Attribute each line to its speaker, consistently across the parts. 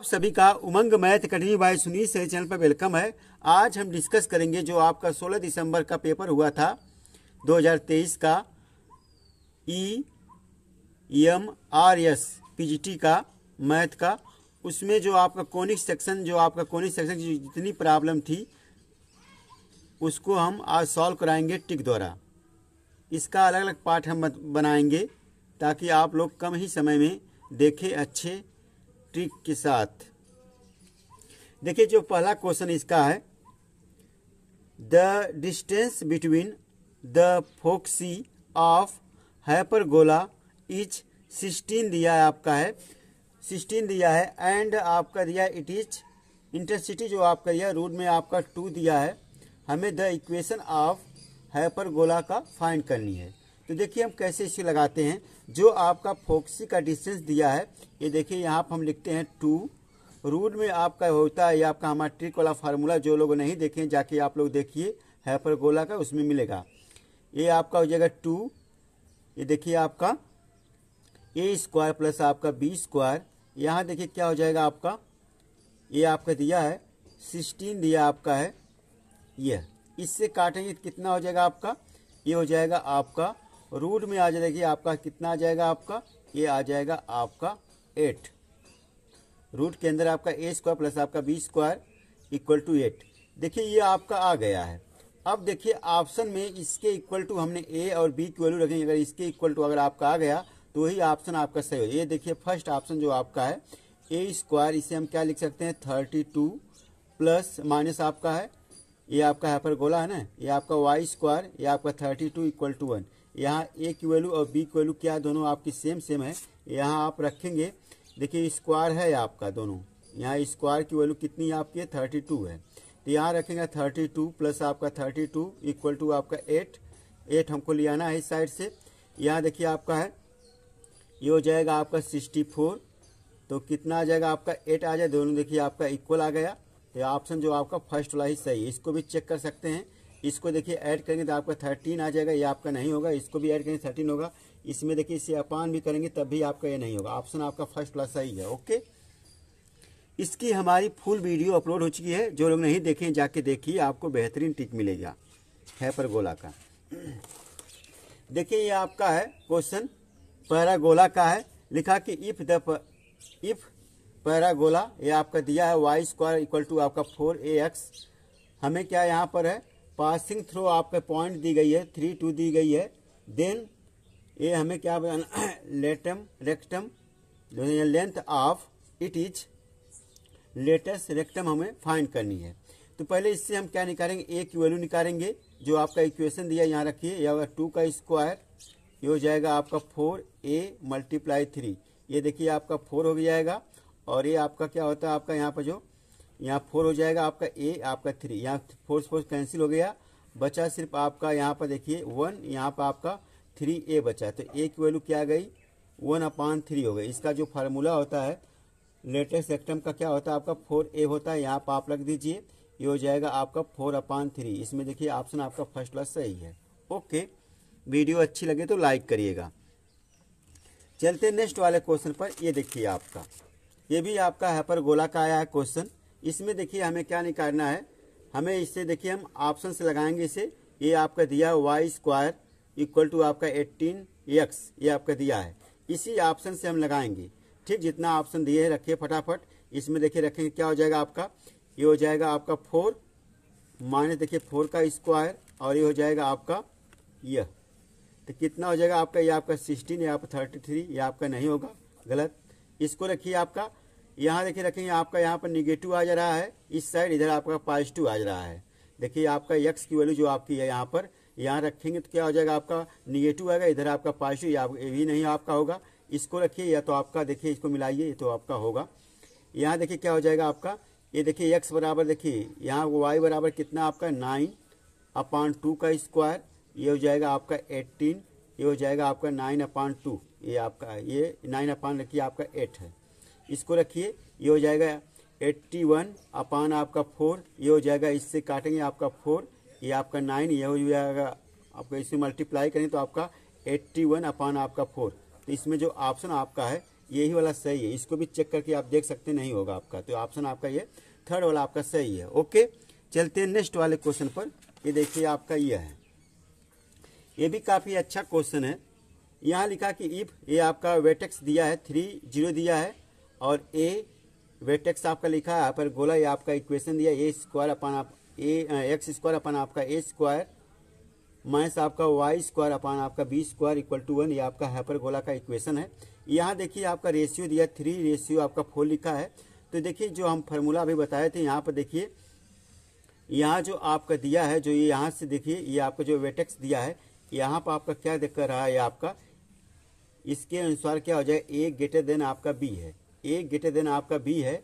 Speaker 1: आप सभी का उमंग मैथ कठिनी बाय सुनील से चैनल पर वेलकम है आज हम डिस्कस करेंगे जो आपका 16 दिसंबर का पेपर हुआ था 2023 का E M R S PGT का मैथ का उसमें जो आपका कोनिक सेक्शन जो आपका कोनिक सेक्शन की जितनी प्रॉब्लम थी उसको हम आज सॉल्व कराएंगे टिक द्वारा इसका अलग अलग पार्ट हम बनाएंगे ताकि आप लोग कम ही समय में देखें अच्छे ट्रिक के साथ देखिए जो पहला क्वेश्चन इसका है the distance between the foci of गोला इज सिक्सटीन दिया है आपका है सिक्सटीन दिया है एंड आपका दिया इट इज इंटरसिटी जो आपका दिया रूट में आपका टू दिया है हमें द इक्वेशन ऑफ गोला का फाइंड करनी है तो देखिए हम कैसे इसे लगाते हैं जो आपका फोक्सी का डिस्टेंस दिया है ये देखिए यहाँ पर हम लिखते हैं टू रूट में आपका होता है ये आपका हमारा ट्रिक वाला फार्मूला जो लोग नहीं देखें जाके आप लोग देखिए हैपर गोला का उसमें मिलेगा ये आपका हो जाएगा टू ये देखिए आपका ए स्क्वायर प्लस आपका बी स्क्वायर यहाँ देखिए क्या हो जाएगा आपका ये आपका दिया है सिक्सटीन दिया आपका है यह इससे काटेंगे कितना हो जाएगा आपका ये हो जाएगा आपका रूट में आ जाए देखिए आपका कितना आ जाएगा आपका ये आ जाएगा आपका एट रूट के अंदर आपका ए स्क्वायर प्लस आपका B square equal to eight देखिए ये आपका आ गया है अब देखिए ऑप्शन में इसके इक्वल टू हमने ए और बी की वैल्यू रखेंगे अगर इसके इक्वल टू अगर आपका आ गया तो वही ऑप्शन आपका सही हो ये देखिए फर्स्ट ऑप्शन जो आपका है ए स्क्वायर इसे हम क्या लिख सकते हैं थर्टी टू प्लस माइनस आपका है ये आपका हाइपर गोला है ना ये आपका वाई स्क्वायर ये आपका thirty two equal to one यहाँ ए की वैल्यू और बी की वैल्यू क्या है दोनों आपकी सेम सेम है यहाँ आप रखेंगे देखिए स्क्वायर है आपका दोनों यहाँ स्क्वायर की वैल्यू कितनी है आपकी थर्टी टू है तो यहाँ रखेंगे थर्टी टू प्लस आपका थर्टी टू इक्वल टू आपका एट एट हमको ले आना है इस साइड से यहाँ देखिए आपका है ये हो जाएगा आपका सिक्सटी फोर तो कितना आ जाएगा आपका एट आ जाए दोनों देखिए आपका इक्वल आ गया तो ऑप्शन जो आपका फर्स्ट वाला ही सही है इसको भी चेक कर सकते हैं इसको देखिए ऐड करेंगे तो आपका थर्टीन आ जाएगा ये आपका नहीं होगा इसको भी ऐड करेंगे थर्टीन होगा इसमें देखिए इसे अपान भी करेंगे तब भी आपका ये नहीं होगा ऑप्शन आपका फर्स्ट क्लास सही है ओके इसकी हमारी फुल वीडियो अपलोड हो चुकी है जो लोग नहीं देखे जाके देखिए आपको बेहतरीन टिक मिलेगा पर गोला का देखिए ये आपका है क्वेश्चन पैरागोला का है लिखा कि इफ द इफ पैरागोला ये आपका दिया है वाई स्क्वायर इक्वल टू आपका फोर ए एक्स हमें क्या यहाँ पर है पासिंग थ्रू आप पे पॉइंट दी गई है थ्री टू दी गई है देन ये हमें क्या बताना latus rectum length of it is latus rectum हमें फाइंड करनी है तो पहले इससे हम क्या निकालेंगे ए की वैल्यू निकालेंगे जो आपका इक्वेशन दिया यहाँ रखिए या होगा टू का स्क्वायर ये हो जाएगा आपका फोर ए मल्टीप्लाई थ्री ये देखिए आपका फोर हो जाएगा और ये आपका क्या होता है आपका यहाँ पर जो यहाँ फोर हो जाएगा आपका ए आपका थ्री यहाँ फोर फोर कैंसिल हो गया बचा सिर्फ आपका यहाँ पर देखिए वन यहाँ पर आपका थ्री ए बचा तो ए की वैल्यू क्या गई वन अपान थ्री हो गई इसका जो फार्मूला होता है लेटेस्ट सेक्टम का क्या होता है आपका फोर ए होता है यहाँ पर आप रख दीजिए ये हो जाएगा आपका फोर अपान थ्री इसमें देखिए ऑप्शन आपका फर्स्ट क्लास सही है ओके वीडियो अच्छी लगे तो लाइक करिएगा चलते नेक्स्ट वाले क्वेश्चन पर ये देखिए आपका ये भी आपका हैपर गोला का आया है क्वेश्चन इसमें देखिए हमें क्या निकालना है हमें इससे देखिए हम ऑप्शन से लगाएंगे इसे ये आपका दिया वाई स्क्वायर इक्वल टू आपका एट्टीन एक्स ये आपका दिया है इसी ऑप्शन से हम लगाएंगे ठीक जितना ऑप्शन दिए है रखिए फटाफट इसमें देखिए रखेंगे क्या हो जाएगा आपका ये हो जाएगा आपका फोर माइनस देखिए फोर का स्क्वायर और ये हो जाएगा आपका यह तो कितना हो जाएगा आपका ये आपका सिक्सटीन या आपका थर्टी थ्री ये आपका नहीं होगा गलत इसको रखिए आपका यहाँ देखिए रखेंगे आपका यहाँ पर निगेटिव आ जा रहा है इस साइड इधर आपका पॉजिटिव आ जा रहा है देखिए आपका यक्स की वैल्यू जो आपकी है यहाँ पर यहाँ रखेंगे तो क्या हो जाएगा आपका निगेटिव आएगा इधर आपका पॉजिटिव या ये भी नहीं आपका होगा इसको रखिए या तो आपका देखिए इसको मिलाइए ये तो आपका होगा यहाँ देखिए क्या हो जाएगा आपका ये देखिए एक्स बराबर देखिए यहाँ वाई बराबर कितना आपका नाइन अपान टू का स्क्वायर ये हो जाएगा आपका एट्टीन ये हो जाएगा आपका नाइन अपान टू ये आपका ये नाइन अपान रखिए आपका एट है इसको रखिए ये हो जाएगा एट्टी वन अपान आपका फोर ये हो जाएगा इससे काटेंगे आपका फोर ये आपका नाइन ये हो जाएगा आपको इसे मल्टीप्लाई करें तो आपका एट्टी वन अपान आपका फोर तो इसमें जो ऑप्शन आपका है यही वाला सही है इसको भी चेक करके आप देख सकते नहीं होगा आपका तो ऑप्शन आपका ये थर्ड वाला आपका सही है ओके चलते हैं नेक्स्ट वाले क्वेश्चन पर ये देखिए आपका यह है ये भी काफ़ी अच्छा क्वेश्चन है यहाँ लिखा कि इफ ये आपका वेटेक्स दिया है थ्री जीरो दिया है और ए वेटेक्स आपका लिखा है यहाँ पर गोला ये आपका इक्वेशन दिया ए स्क्वायर अपन आप ए एक्स स्क्वायर अपन आपका ए स्क्वायर माइनस आपका वाई स्क्वायर अपन आपका B square equal to one ये आपका हाइपर गोला का इक्वेशन है यहाँ देखिए आपका रेशियो दिया थ्री रेशियो आपका फोर लिखा है तो देखिए जो हम फार्मूला अभी बताए थे यहाँ पर देखिए यहाँ जो आपका दिया है जो ये यहाँ से देखिए ये आपका जो वेटेक्स दिया है यहाँ पर आपका क्या देख रहा है आपका इसके अनुसार क्या हो जाए ए ग्रेटर देन आपका बी है ए ग्रेटर देन आपका बी है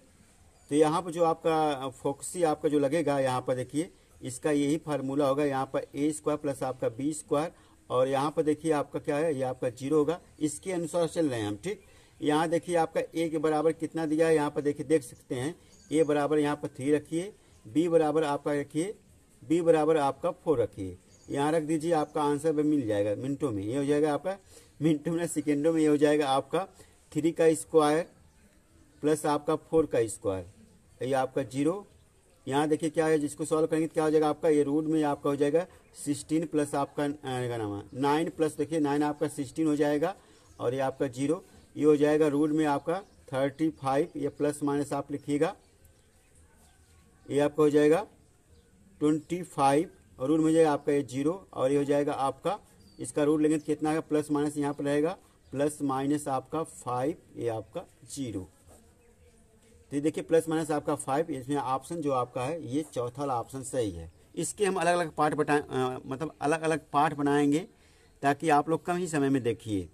Speaker 1: तो यहाँ पर जो आपका फोकसी आपका जो लगेगा यहाँ पर देखिए इसका यही फार्मूला होगा यहाँ पर ए स्क्वायर प्लस आपका बी स्क्वायर और यहाँ पर देखिए आपका क्या है ये आपका जीरो होगा इसके अनुसार चल रहे हैं हम ठीक यहाँ देखिए आपका ए के बराबर कितना दिया है यहाँ पर देखिए देख सकते हैं ए बराबर यहाँ पर थ्री रखिए बी बराबर आपका रखिए बी बराबर आपका फोर रखिए यहाँ रख दीजिए आपका आंसर भी मिल जाएगा मिनटों में ये हो जाएगा आपका मिनटों में सेकेंडों में ये हो जाएगा आपका थ्री का स्क्वायर प्लस आपका फोर का स्क्वायर ये आपका जीरो यहाँ देखिए क्या है जिसको सॉल्व करेंगे तो क्या हो जाएगा आपका ये रूट में आपका हो जाएगा सिक्सटीन प्लस आपका क्या नाम है नाइन प्लस देखिए नाइन आपका सिक्सटीन हो जाएगा और ये आपका जीरो ये हो जाएगा रूट में आपका थर्टी फाइव ये प्लस माइनस आप लिखिएगा ये आपका हो जाएगा ट्वेंटी फाइव और रूट में हो जाएगा आपका ये जीरो और ये हो जाएगा आपका इसका रूट लेंगे तो कितना है प्लस माइनस यहाँ पर रहेगा प्लस माइनस आपका फाइव ये आपका जीरो तो ये देखिए प्लस माइनस आपका फाइव इसमें ऑप्शन जो आपका है ये चौथा वाला ऑप्शन सही है इसके हम अलग अलग पार्ट बटा मतलब अलग अलग पार्ट बनाएंगे ताकि आप लोग कम ही समय में देखिए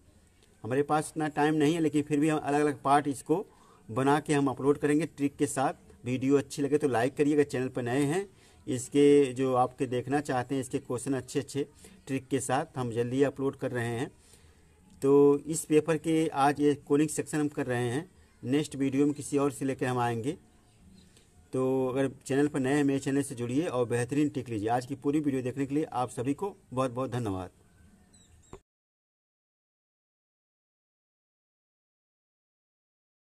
Speaker 1: हमारे पास इतना टाइम नहीं है लेकिन फिर भी हम अलग अलग पार्ट इसको बना के हम अपलोड करेंगे ट्रिक के साथ वीडियो अच्छी लगे तो लाइक करिएगा चैनल पर नए हैं इसके जो आपके देखना चाहते हैं इसके क्वेश्चन अच्छे अच्छे ट्रिक के साथ हम जल्दी अपलोड कर रहे हैं तो इस पेपर के आज ये कोनिक सेक्शन हम कर रहे हैं नेक्स्ट वीडियो में किसी और से लेकर हम आएंगे तो अगर चैनल पर नए हैं मेरे चैनल से जुड़िए और बेहतरीन टिक लीजिए आज की पूरी वीडियो देखने के लिए आप सभी को बहुत बहुत धन्यवाद